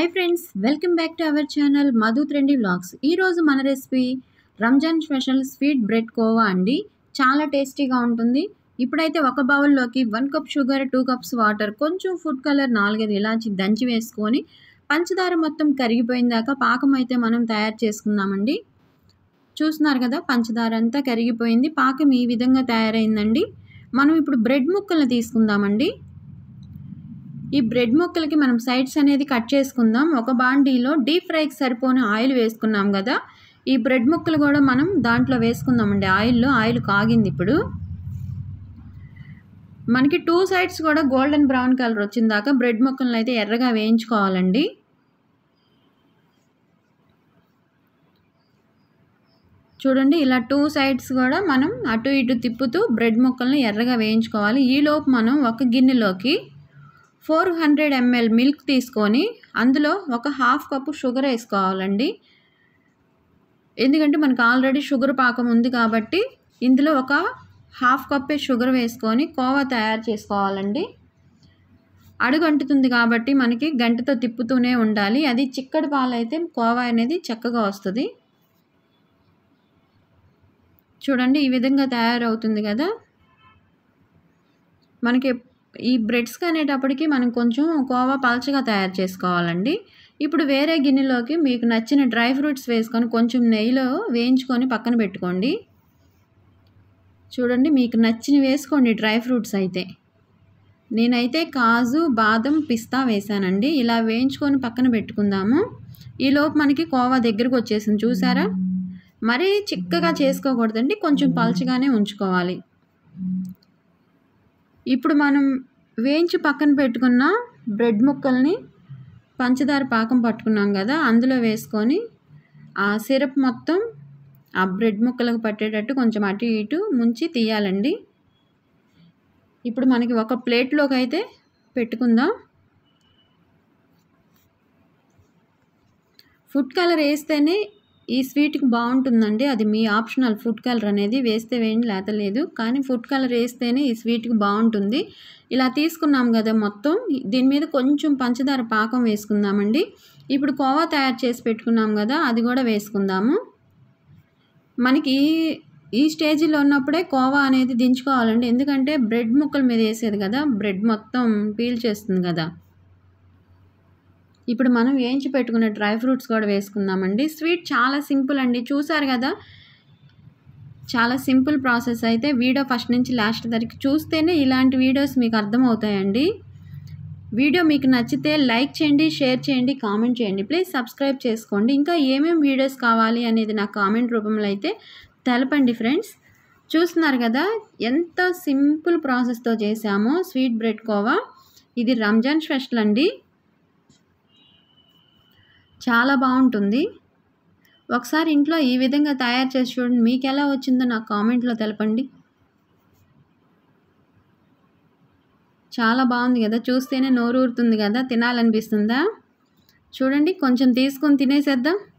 hi friends welcome back to our channel Madhu trendy blogs ఈరోజు మన recipe Ramzan special sweet bread khova అండి చాలా టేస్టీగా ఉంటుంది ఇప్పుడైతే ఒక బౌల్లోకి one cup sugar two cups water కొంచెం ఫుడ్ కలర్ నాలుగైదు ఇలాచి దంచి వేసుకొని పంచదార మొత్తం కరిగిపోయిందాక పాకం అయితే మనం తయారు చేసుకుందామండి చూస్తున్నారు కదా పంచదార అంతా కరిగిపోయింది పాకం ఈ విధంగా తయారైందండి మనం ఇప్పుడు బ్రెడ్ ముక్కలను తీసుకుందామండి ఈ బ్రెడ్ ముక్కలకి మనం సైడ్స్ అనేది కట్ చేసుకుందాం ఒక బాండీలో డీప్ ఫ్రైకి సరిపోని ఆయిల్ వేసుకున్నాం కదా ఈ బ్రెడ్ ముక్కలు కూడా మనం దాంట్లో వేసుకుందామండి ఆయిల్లో ఆయిల్ కాగింది ఇప్పుడు మనకి టూ సైడ్స్ కూడా గోల్డెన్ బ్రౌన్ కలర్ వచ్చిన దాకా బ్రెడ్ ముక్కలను అయితే ఎర్రగా వేయించుకోవాలండి చూడండి ఇలా టూ సైడ్స్ కూడా మనం అటు ఇటు తిప్పుతూ బ్రెడ్ ముక్కలను ఎర్రగా వేయించుకోవాలి ఈలోపు మనం ఒక గిన్నెలోకి ఫోర్ హండ్రెడ్ ఎంఎల్ మిల్క్ తీసుకొని అందులో ఒక హాఫ్ కప్పు షుగర్ వేసుకోవాలండి ఎందుకంటే మనకు ఆల్రెడీ షుగర్ పాకం ఉంది కాబట్టి ఇందులో ఒక హాఫ్ కప్పే షుగర్ వేసుకొని కోవా తయారు చేసుకోవాలండి అడుగు అంటుతుంది కాబట్టి మనకి గంటతో తిప్పుతూనే ఉండాలి అది చిక్కడి పాలు అయితే కోవా అనేది చక్కగా వస్తుంది చూడండి ఈ విధంగా తయారవుతుంది కదా మనకి ఈ బ్రెడ్స్ కనేటప్పటికి మనం కొంచెం కోవా పలచగా తయారు చేసుకోవాలండి ఇప్పుడు వేరే గిన్నెలోకి మీకు నచ్చిన డ్రై ఫ్రూట్స్ వేసుకొని కొంచెం నెయ్యిలో వేయించుకొని పక్కన పెట్టుకోండి చూడండి మీకు నచ్చినవి వేసుకోండి డ్రై ఫ్రూట్స్ అయితే నేనైతే కాజు బాదం పిస్తా వేసానండి ఇలా వేయించుకొని పక్కన పెట్టుకుందాము ఈలోపు మనకి కోవా దగ్గరకు వచ్చేసింది చూసారా మరీ చిక్కగా చేసుకోకూడదండి కొంచెం పలచగానే ఉంచుకోవాలి ఇప్పుడు మనం వేయించి పక్కన పెట్టుకున్న బ్రెడ్ ముక్కల్ని పంచదార పాకం పట్టుకున్నాం కదా అందులో వేసుకొని ఆ సిరప్ మొత్తం ఆ బ్రెడ్ ముక్కలకు పట్టేటట్టు కొంచెం అటు ఇటు ముంచి తీయాలండి ఇప్పుడు మనకి ఒక ప్లేట్లోకి అయితే పెట్టుకుందాం ఫుడ్ కలర్ వేస్తేనే ఈ స్వీట్కి బాగుంటుందండి అది మీ ఆప్షనల్ ఫుడ్ కలర్ అనేది వేస్తే వేయండి లేతలేదు కానీ ఫుడ్ కలర్ వేస్తేనే ఈ స్వీట్కి బాగుంటుంది ఇలా తీసుకున్నాం కదా మొత్తం దీని మీద కొంచెం పంచదార పాకం వేసుకుందామండి ఇప్పుడు కోవా తయారు చేసి పెట్టుకున్నాం కదా అది కూడా వేసుకుందాము మనకి ఈ స్టేజీలో ఉన్నప్పుడే కోవా అనేది దించుకోవాలండి ఎందుకంటే బ్రెడ్ ముక్కల మీద వేసేది కదా బ్రెడ్ మొత్తం పీల్ చేస్తుంది కదా ఇప్పుడు మనం వేయించి పెట్టుకున్న డ్రై ఫ్రూట్స్ కూడా వేసుకుందామండి స్వీట్ చాలా సింపుల్ అండి చూసారు కదా చాలా సింపుల్ ప్రాసెస్ అయితే వీడియో ఫస్ట్ నుంచి లాస్ట్ వరకు చూస్తేనే ఇలాంటి వీడియోస్ మీకు అర్థమవుతాయండి వీడియో మీకు నచ్చితే లైక్ చేయండి షేర్ చేయండి కామెంట్ చేయండి ప్లీజ్ సబ్స్క్రైబ్ చేసుకోండి ఇంకా ఏమేమి వీడియోస్ కావాలి అనేది నా కామెంట్ రూపంలో అయితే తెలపండి ఫ్రెండ్స్ చూస్తున్నారు కదా ఎంత సింపుల్ ప్రాసెస్తో చేసామో స్వీట్ బ్రెడ్ కోవా ఇది రంజాన్ స్పెషల్ అండి చాలా బాగుంటుంది ఒకసారి ఇంట్లో ఈ విధంగా తయారు చేసి చూడండి మీకు ఎలా వచ్చిందో నాకు కామెంట్లో తెలపండి చాలా బాగుంది కదా చూస్తేనే నోరూరుతుంది కదా తినాలనిపిస్తుందా చూడండి కొంచెం తీసుకొని తినేసేద్దాం